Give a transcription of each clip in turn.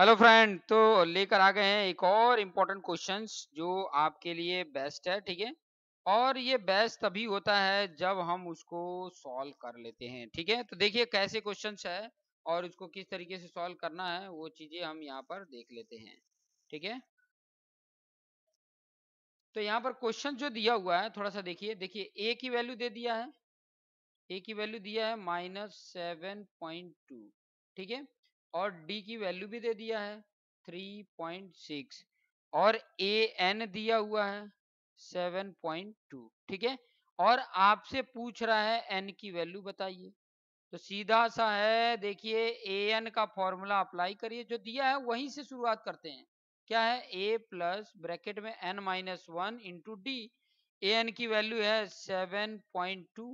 hello friend तो लेकर आ गए हैं एक और इम्पोर्टेंट क्वेश्चन जो आपके लिए बेस्ट है ठीक है और ये बेस्ट तभी होता है जब हम उसको सॉल्व कर लेते हैं ठीक है तो देखिए कैसे क्वेश्चन है और उसको किस तरीके से सॉल्व करना है वो चीजें हम यहाँ पर देख लेते हैं ठीक है तो यहाँ पर क्वेश्चन जो दिया हुआ है थोड़ा सा देखिए देखिए ए की वैल्यू दे दिया है ए की वैल्यू दिया है माइनस सेवन पॉइंट टू ठीक है और डी की वैल्यू भी दे दिया है 3.6 और ए एन दिया हुआ है 7.2 ठीक है और आपसे पूछ रहा है एन की वैल्यू बताइए तो सीधा सा है देखिए ए एन का फॉर्मूला अप्लाई करिए जो दिया है वहीं से शुरुआत करते हैं क्या है ए प्लस ब्रैकेट में N minus one into D A N की वैल्यू है सेवन पॉइंट टू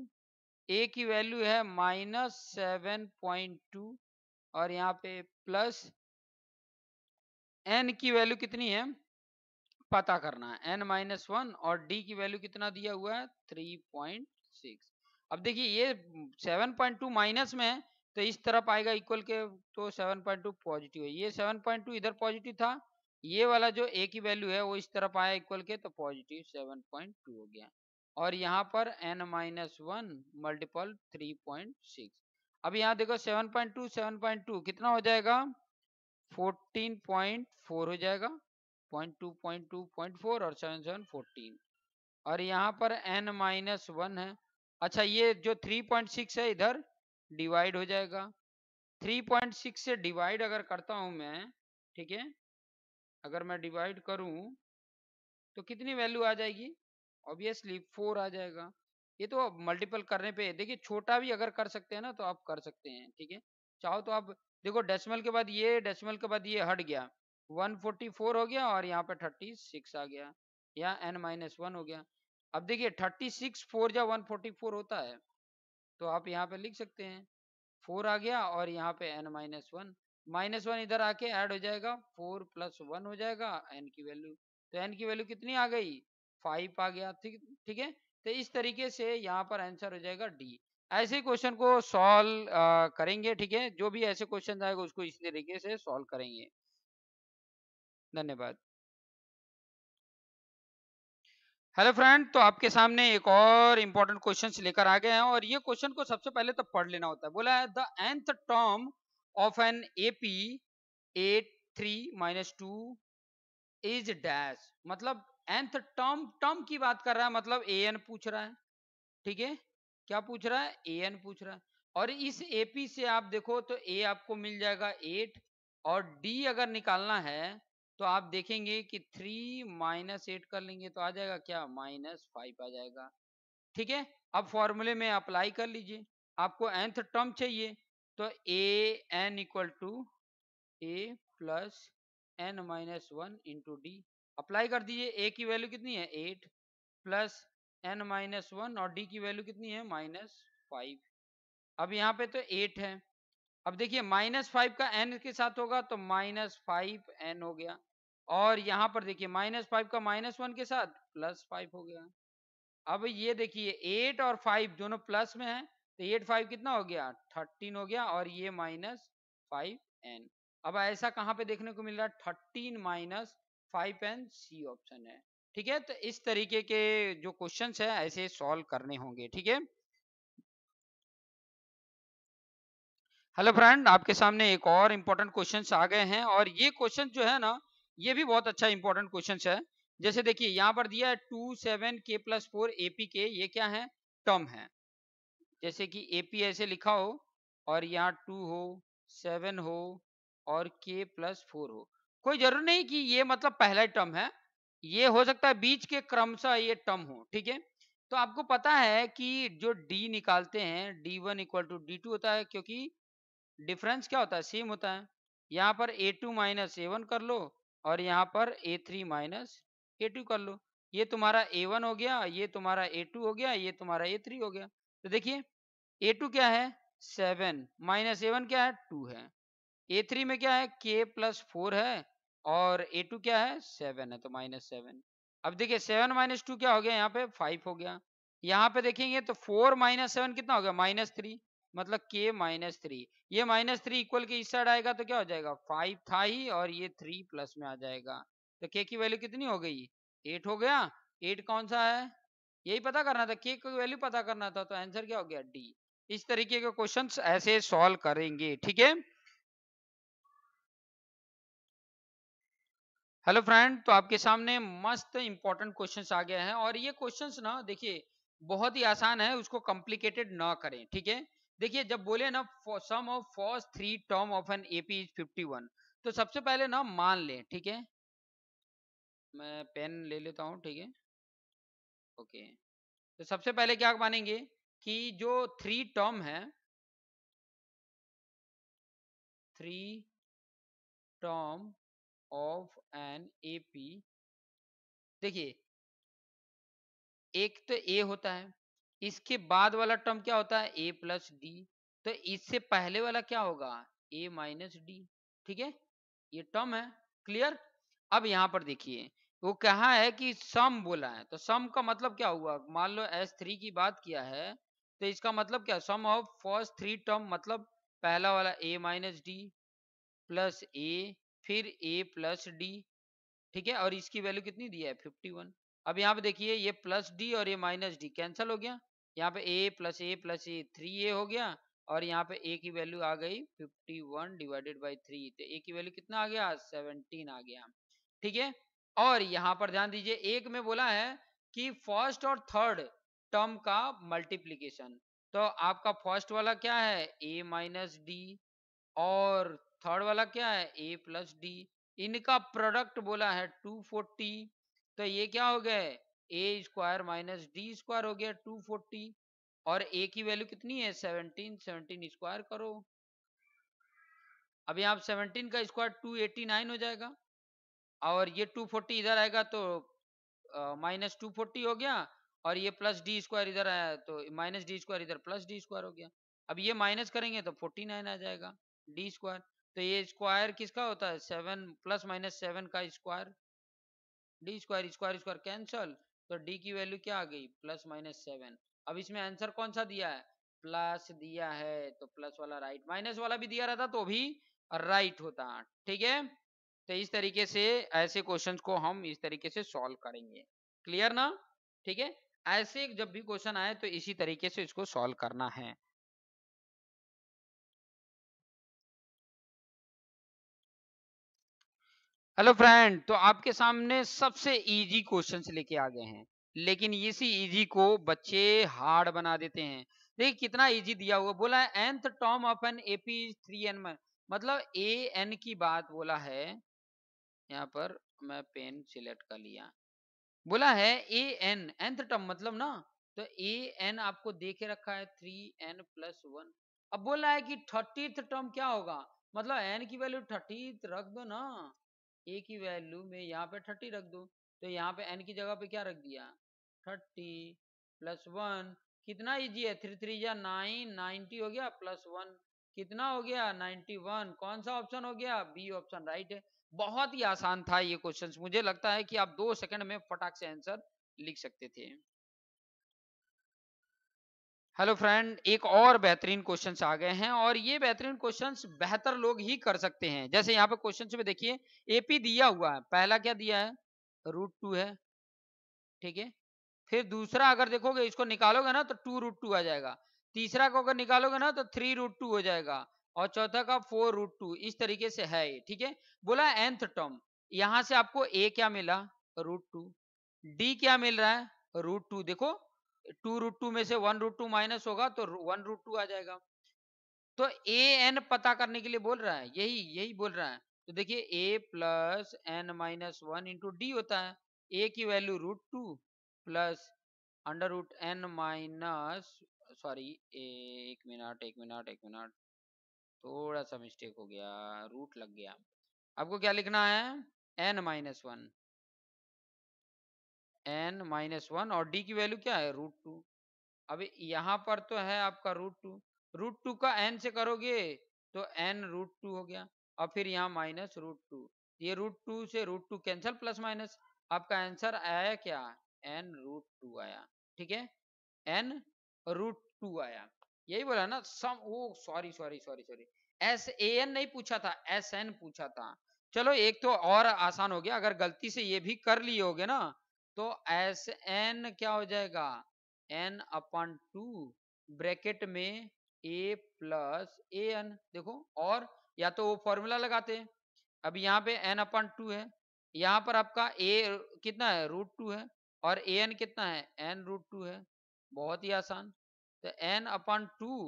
ए की वैल्यू है माइनस सेवन पॉइंट टू और यहाँ पे प्लस एन की वैल्यू कितनी है पता करना है एन माइनस वन और डी की वैल्यू कितना दिया हुआ है थ्री पॉइंट सिक्स अब देखिए ये सेवन पॉइंट टू माइनस में है तो इस तरफ आएगा इक्वल के तो सेवन पॉइंट टू पॉजिटिव है ये सेवन पॉइंट टू इधर पॉजिटिव था ये वाला जो ए की वैल्यू है वो इस तरफ आया इक्वल के तो पॉजिटिव सेवन पॉइंट टू हो गया और यहाँ पर N minus one multiple three point six अब यहाँ देखो 7.2 7.2 कितना हो जाएगा 14.4 हो जाएगा टू पॉइंट फोर और सेवन सेवन 14 और यहाँ पर n माइनस वन है अच्छा ये जो 3.6 है इधर डिवाइड हो जाएगा 3.6 से डिवाइड अगर करता हूं मैं ठीक है अगर मैं डिवाइड करूं तो कितनी वैल्यू आ जाएगी ऑब्वियसली फोर आ जाएगा ये तो मल्टीपल करने पे देखिए छोटा भी अगर कर सकते हैं ना तो आप कर सकते हैं ठीक है चाहो तो आप देखो डेसिमल के बाद ये डेसिमल के बाद ये हट गया 144 हो गया और यहाँ पे 36 आ गया यहाँ एन माइनस वन हो गया अब देखिए 36 सिक्स फोर या वन होता है तो आप यहाँ पे लिख सकते हैं फोर आ गया और यहाँ पे N minus one minus one इधर आके ऐड हो जाएगा फोर प्लस वन हो जाएगा एन की वैल्यू तो एन की वैल्यू कितनी आ गई फाइव आ गया ठीक ठीक है तो इस तरीके से यहाँ पर आंसर हो जाएगा डी ऐसे क्वेश्चन को सॉल्व करेंगे ठीक है जो भी ऐसे क्वेश्चन आएगा उसको इस तरीके से सॉल्व करेंगे धन्यवाद हेलो फ्रेंड तो आपके सामने एक और इम्पोर्टेंट क्वेश्चन लेकर आ गए हैं और ये क्वेश्चन को सबसे पहले तो पढ़ लेना होता है बोला है the nth term of an AP at three minus two is dash मतलब एंथ टर्म टर्म की बात कर रहा है मतलब ए एन पूछ रहा है ठीक है क्या पूछ रहा है ए एन पूछ रहा है और इस ए पी से आप देखो तो ए आपको मिल जाएगा एट और डी अगर निकालना है तो आप देखेंगे कि थ्री माइनस एट कर लेंगे तो आ जाएगा क्या माइनस फाइव आ जाएगा ठीक है अब फॉर्मूले में अप्लाई कर लीजिए आपको एंथ टर्म चाहिए तो A N equal to A plus N minus one into D apply कर दीजिए ए की वैल्यू कितनी है eight plus N minus one और डी की वैल्यू कितनी है माइनस फाइव अब यहाँ पे तो एट है अब देखिए माइनस फाइव का एन के साथ होगा तो माइनस फाइव एन हो गया और यहाँ पर देखिए माइनस फाइव का माइनस वन के साथ प्लस फाइव हो गया अब ये देखिए एट और फाइव दोनों प्लस में है तो एट फाइव कितना हो गया थर्टीन हो गया और ये माइनस फाइव एन अब ऐसा कहाँ पे देखने को मिल रहा है thirteen minus five and C option है ठीक है तो इस तरीके के जो क्वेश्चन है ऐसे सॉल्व करने होंगे ठीक है हेलो फ्रेंड आपके सामने एक और इम्पोर्टेंट क्वेश्चन आ गए हैं और ये क्वेश्चन जो है ना ये भी बहुत अच्छा इंपॉर्टेंट क्वेश्चन है जैसे देखिए यहाँ पर दिया है टू सेवन के प्लस फोर एपी के ये क्या है टर्म है जैसे कि एपी ऐसे लिखा हो और यहाँ टू हो सेवन हो और के प्लस फोर हो कोई जरूरी नहीं कि ये मतलब पहला टर्म है ये हो सकता है बीच के क्रम से ये टर्म हो ठीक है तो आपको पता है कि जो d निकालते हैं d1 one equal to D होता है क्योंकि डिफरेंस क्या होता है सेम होता है यहाँ पर a2 टू माइनस ए कर लो और यहाँ पर a3 थ्री माइनस ए कर लो ये तुम्हारा a1 हो गया ये तुम्हारा a2 हो गया ये तुम्हारा a3 हो गया तो देखिए a2 क्या है सेवन माइनस एवन क्या है टू है ए थ्री में क्या है के प्लस फोर है और ए टू क्या है सेवन है तो माइनस सेवन अब देखिए सेवन माइनस टू क्या हो गया यहाँ पे फाइव हो गया यहाँ पे देखेंगे तो फोर माइनस सेवन कितना हो गया माइनस थ्री मतलब के माइनस थ्री ये माइनस थ्री इक्वल के इस साइड आएगा तो क्या हो जाएगा फाइव था ही और ये थ्री प्लस में आ जाएगा तो के की वैल्यू कितनी हो गई एट हो गया एट कौन सा है यही पता करना था के की वैल्यू पता करना था तो आंसर क्या हो गया डी इस तरीके के क्वेश्चन ऐसे सॉल्व करेंगे ठीक है हेलो फ्रेंड तो आपके सामने मस्त इंपॉर्टेंट क्वेश्चंस आ गया हैं और ये क्वेश्चंस ना देखिए बहुत ही आसान है उसको कॉम्प्लिकेटेड ना करें ठीक है देखिए जब बोले ना sum of first three term of an AP is one तो सबसे पहले ना मान लें ठीक है मैं पेन ले लेता हूं ठीक है ओके तो सबसे पहले क्या मानेंगे कि जो थ्री टर्म है three term of an A P देखिए एक तो ए होता है इसके बाद वाला टर्म क्या होता है ए प्लस डी तो इससे पहले वाला क्या होगा ए माइनस डी ठीक है ये टर्म है क्लियर अब यहां पर देखिए वो कहा है कि सम बोला है तो सम का मतलब क्या हुआ मान लो एस थ्री की बात किया है तो इसका मतलब क्या sum of first three term मतलब पहला वाला A minus D plus A फिर ए प्लस डी ठीक है और इसकी वैल्यू कितनी दी है 51 अब यहाँ पे देखिए ये प्लस डी और ये माइनस डी कैंसिल हो गया यहाँ पे A plus A plus A three A हो गया और यहाँ पे ए की वैल्यू आ गई 51 डिवाइडेड बाई थ्री तो ए की वैल्यू कितना आ गया 17 आ गया ठीक है और यहाँ पर ध्यान दीजिए एक में बोला है कि फर्स्ट और थर्ड टर्म का मल्टीप्लीकेशन तो आपका फर्स्ट वाला क्या है ए माइनस डी और थर्ड वाला क्या है ए प्लस डी इनका प्रोडक्ट बोला है टू फोर्टी तो ये क्या हो गया A square minus D square हो गया टू फोर्टी और ए की वैल्यू कितनी है सेवनटीन सेवनटीन स्क्वायर करो अब आप सेवनटीन का स्क्वायर टू एटी नाइन हो जाएगा और ये टू फोर्टी इधर आएगा तो माइनस टू फोर्टी हो गया और ये प्लस डी स्क्वायर इधर आया तो माइनस डी स्क्वायर इधर प्लस डी स्क्वायर हो गया अब ये माइनस करेंगे तो फोर्टी नाइन आ जाएगा डी स्क्वायर तो ये स्क्वायर किसका होता है सेवन प्लस माइनस सेवन का square D square square square cancel तो डी की वैल्यू क्या आ गई प्लस माइनस सेवन अब इसमें आंसर कौन सा दिया है प्लस दिया है तो प्लस वाला राइट माइनस वाला भी दिया रहता तो भी राइट होता ठीक है तो इस तरीके से ऐसे क्वेश्चंस को हम इस तरीके से सॉल्व करेंगे क्लियर ना ठीक है ऐसे जब भी क्वेश्चन आए तो इसी तरीके से इसको सॉल्व करना है हेलो फ्रेंड तो आपके सामने सबसे इजी क्वेश्चन लेके आ गए हैं लेकिन इसी इजी को बच्चे हार्ड बना देते हैं देखिए कितना इजी दिया हुआ बोला है nth term of an AP three N मतलब ए एन की बात बोला है यहाँ पर मैं पेन सिलेक्ट कर लिया बोला है ए एन एंथ टर्म मतलब ना तो ए एन आपको दे के रखा है थ्री एन प्लस वन अब बोला है कि थर्टीथ टर्म क्या होगा मतलब एन की वैल्यू थर्टीथ रख दो ना ए की वैल्यू में यहाँ पे थर्टी रख दू तो यहाँ पे एन की जगह पे क्या रख दिया थर्टी प्लस वन कितना इजी है थ्री थ्री या नाइन नाइनटी हो गया प्लस वन कितना हो गया वन कौन सा ऑप्शन हो गया बी ऑप्शन राइट है बहुत ही आसान था ये क्वेश्चन मुझे लगता है कि आप दो सेकंड में फटाक से आंसर लिख सकते थे हेलो फ्रेंड एक और बेहतरीन क्वेश्चंस आ गए हैं और ये बेहतरीन क्वेश्चंस बेहतर लोग ही कर सकते हैं जैसे यहाँ पे क्वेश्चंस में देखिए एपी दिया हुआ है पहला क्या दिया है रूट टू है ठीक है फिर दूसरा अगर देखोगे इसको निकालोगे ना तो टू रूट टू आ जाएगा तीसरा को अगर निकालोगे ना तो थ्री रूट टू हो जाएगा और चौथा का फोर रूट टू इस तरीके से है ठीक है बोला एंथ टर्म यहां से आपको ए क्या मिला रूट टू डी क्या मिल रहा है रूट टू देखो टू रूट टू में से वन रूट टू माइनस होगा तो वन रूट टू आ जाएगा तो ए एन पता करने के लिए बोल रहा है यही यही बोल रहा है तो देखिए A plus N minus one into D होता है ए की value root two plus under root N minus sorry एक मिनट एक मिनट एक मिनट थोड़ा सा मिस्टेक हो गया रूट लग गया आपको क्या लिखना है N minus one N minus one और डी की वैल्यू क्या है रूट टू अब यहाँ पर तो है आपका रूट टू रूट टू का एन से करोगे तो एन रूट टू हो गया और फिर यहाँ माइनस रूट टू ये रूट टू से root two cancel plus minus आपका आंसर आया क्या एन रूट टू आया ठीक है एन रूट टू आया यही बोला ना sum oh sorry sorry sorry sorry S A N नहीं पूछा था एस एन पूछा था चलो एक तो और आसान हो गया अगर गलती से ये भी कर लिए होगे ना तो एस एन क्या हो जाएगा एन अपन टू ब्रैकेट में ए प्लस ए एन देखो और या तो वो फॉर्मूला लगाते हैं अब यहाँ पे एन अपन टू है यहाँ पर आपका ए कितना है रूट टू है और ए एन कितना है एन रूट टू है बहुत ही आसान तो एन अपन टू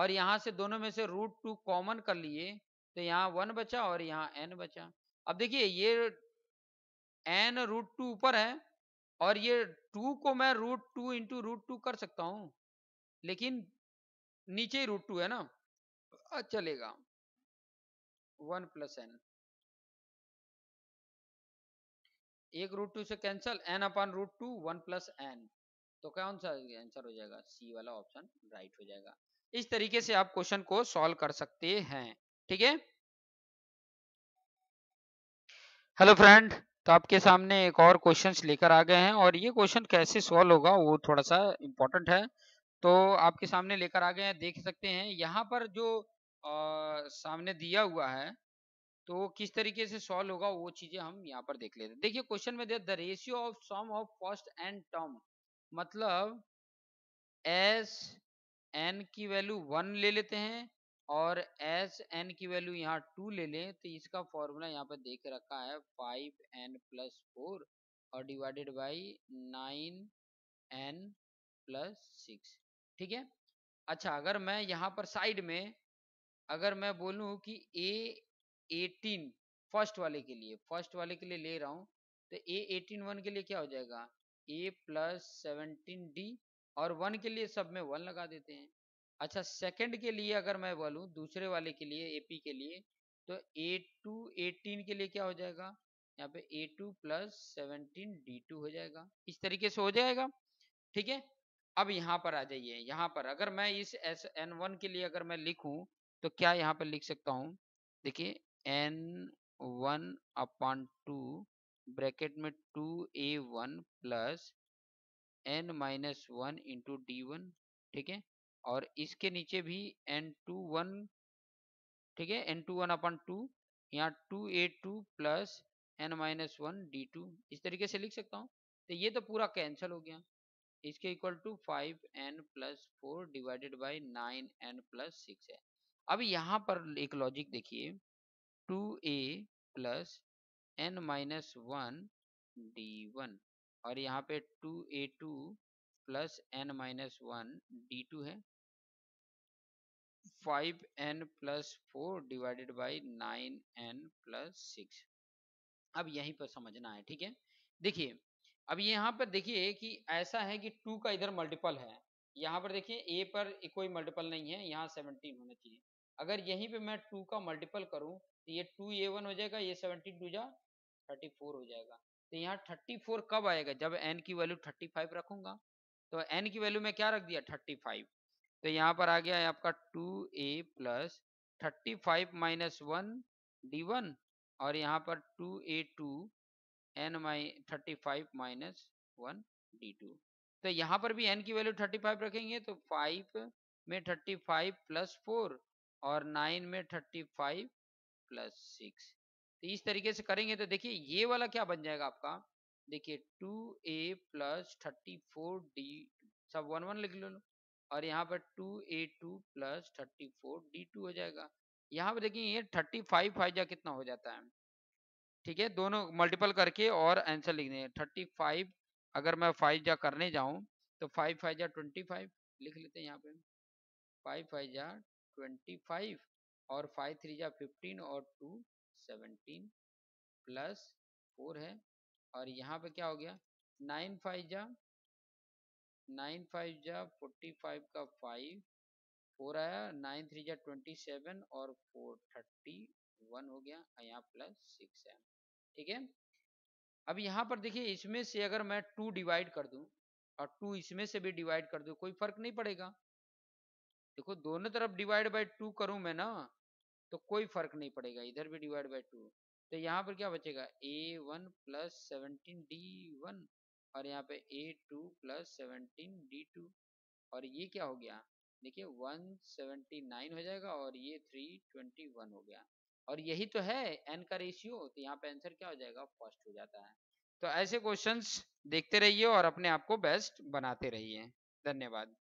और यहाँ से दोनों में से रूट टू कॉमन कर लिए तो यहाँ वन बचा और यहाँ एन बचा अब देखिए ये एन रूट टू ऊपर है और ये टू को मैं root two into root two कर सकता हूँ लेकिन नीचे ही रूट टू है ना चलेगा वन प्लस एन एक रूट टू से cancel N upon root two one plus N तो कौन सा आंसर हो जाएगा सी वाला ऑप्शन राइट हो जाएगा इस तरीके से आप क्वेश्चन को सॉल्व कर सकते हैं ठीक है हेलो फ्रेंड तो आपके सामने एक और क्वेश्चन लेकर आ गए हैं और ये क्वेश्चन कैसे सॉल्व होगा वो थोड़ा सा इम्पोर्टेंट है तो आपके सामने लेकर आ गए हैं देख सकते हैं यहाँ पर जो आ, सामने दिया हुआ है तो किस तरीके से सॉल्व होगा वो चीजें हम यहाँ पर देख लेते हैं देखिए क्वेश्चन में दिया the ratio of sum of first and term मतलब एस एन की वैल्यू वन ले लेते हैं और एस एन की वैल्यू यहाँ टू ले लें तो इसका फॉर्मूला यहाँ पर देख रखा है फाइव एन प्लस फोर और divided by nine N plus six ठीक है अच्छा अगर मैं यहाँ पर साइड में अगर मैं बोलूँ कि ए एटीन फर्स्ट वाले के लिए फर्स्ट वाले के लिए ले रहा हूँ तो ए एटीन वन के लिए क्या हो जाएगा ए प्लस सेवनटीन डी और वन के लिए सब में वन लगा देते हैं अच्छा सेकंड के लिए अगर मैं बोलूँ दूसरे वाले के लिए एपी के लिए तो ए टू एटीन के लिए क्या हो जाएगा यहाँ पे A two plus seventeen D two हो जाएगा इस तरीके से हो जाएगा ठीक है अब यहाँ पर आ जाइए यहाँ पर अगर मैं इस एस एन वन के लिए अगर मैं लिखूं तो क्या यहाँ पर लिख सकता हूँ देखिए N one upon two bracket में two A one plus N minus one into D one ठीक है और इसके नीचे भी एन टू वन ठीक है N two one upon two यहाँ two A two plus N minus one D two इस तरीके से लिख सकता हूँ तो ये तो पूरा कैंसिल हो गया इसके equal to five N plus four divided by nine N plus six है अब यहाँ पर एक लॉजिक देखिए two A plus N minus one D one और यहाँ पे two A two plus N minus one D two है five N plus four divided by nine N plus six अब यहीं पर समझना है ठीक है देखिए अब यहाँ पर देखिए कि ऐसा है कि टू का इधर मल्टीपल है यहाँ पर देखिए ए पर कोई मल्टीपल नहीं है यहाँ सेवनटीन होना चाहिए अगर यहीं पे मैं टू का मल्टीपल करूँ तो ये टू ए वन हो जाएगा ये सेवनटीन टू जा थर्टी फोर हो जाएगा तो यहाँ थर्टी फोर कब आएगा जब एन की वैल्यू थर्टी फाइव रखूंगा तो एन की वैल्यू में क्या रख दिया थर्टी फाइव तो यहाँ पर आ गया है आपका two A plus thirty five minus one D one और यहाँ पर two A two N my thirty five minus one D two तो यहाँ पर भी एन की वैल्यू थर्टी फाइव रखेंगे तो फाइव में थर्टी फाइव प्लस फोर और नाइन में थर्टी फाइव प्लस सिक्स तो इस तरीके से करेंगे तो देखिए ये वाला क्या बन जाएगा आपका देखिए two A plus thirty four D सब वन वन लिख लो और यहाँ पर two A two plus thirty four D two हो जाएगा यहाँ पर देखिए ये थर्टी फाइव फाइव कितना हो जाता है ठीक है दोनों मल्टीपल करके और आंसर लिख देंगे थर्टी फाइव अगर मैं फाइव जा करने जाऊँ तो फाइव फाइव जा ट्वेंटी फाइव लिख लेते हैं यहाँ पे फाइव फाइव जा ट्वेंटी फाइव और फाइव थ्री जा फिफ्टीन और टू सेवनटीन प्लस फोर है और यहाँ पे क्या हो गया नाइन फाइव जा नाइन फाइव जा फोर्टी फाइव का फाइव फोर आया नाइन थ्री जा ट्वेंटी सेवन और फोर थर्टी वन हो गया यहाँ प्लस सिक्स है ठीक है अब यहाँ पर देखिए इसमें से अगर मैं टू डिवाइड कर दूं और टू इसमें से भी डिवाइड कर दूं कोई फर्क नहीं पड़ेगा देखो दोनों तरफ डिवाइड बाय टू करूं मैं ना तो कोई फर्क नहीं पड़ेगा इधर भी डिवाइड बाय टू तो यहाँ पर क्या बचेगा A one plus seventeen D one और यहाँ पे A two plus seventeen D two और ये क्या हो गया देखिए वन सेवेंटी नाइन हो जाएगा और ये थ्री ट्वेंटी वन हो गया और यही तो है एन का रेशियो तो यहाँ पे आंसर क्या हो जाएगा फर्स्ट हो जाता है तो ऐसे क्वेश्चंस देखते रहिए और अपने आप को बेस्ट बनाते रहिए धन्यवाद